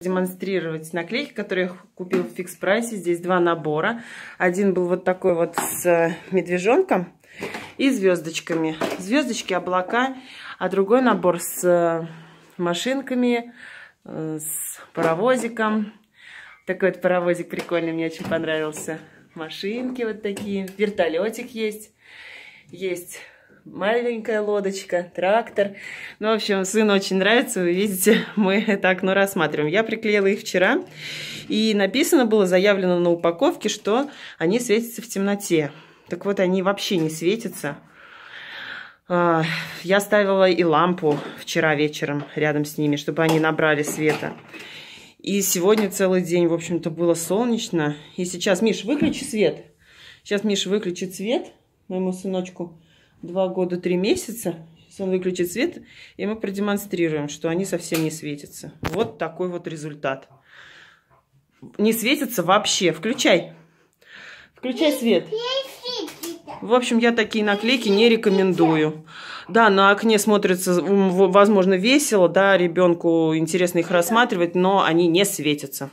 демонстрировать наклейки, которые я купил в фикс прайсе. Здесь два набора. Один был вот такой вот с э, медвежонком и звездочками. Звездочки, облака. А другой набор с э, машинками, э, с паровозиком. Такой вот паровозик прикольный, мне очень понравился. Машинки вот такие. Вертолетик есть. Есть маленькая лодочка, трактор. Ну, в общем, сыну очень нравится, вы видите, мы это окно рассматриваем. Я приклеила их вчера, и написано было, заявлено на упаковке, что они светятся в темноте. Так вот, они вообще не светятся. А, я ставила и лампу вчера вечером рядом с ними, чтобы они набрали света. И сегодня целый день, в общем-то, было солнечно. И сейчас, Миш, выключи свет. Сейчас Миш выключит свет моему сыночку два года три месяца. Сейчас он выключит свет, и мы продемонстрируем, что они совсем не светятся. Вот такой вот результат. Не светятся вообще. Включай. Включай свет. В общем, я такие наклейки не рекомендую. Да, на окне смотрится, возможно, весело, да, ребенку интересно их рассматривать, но они не светятся.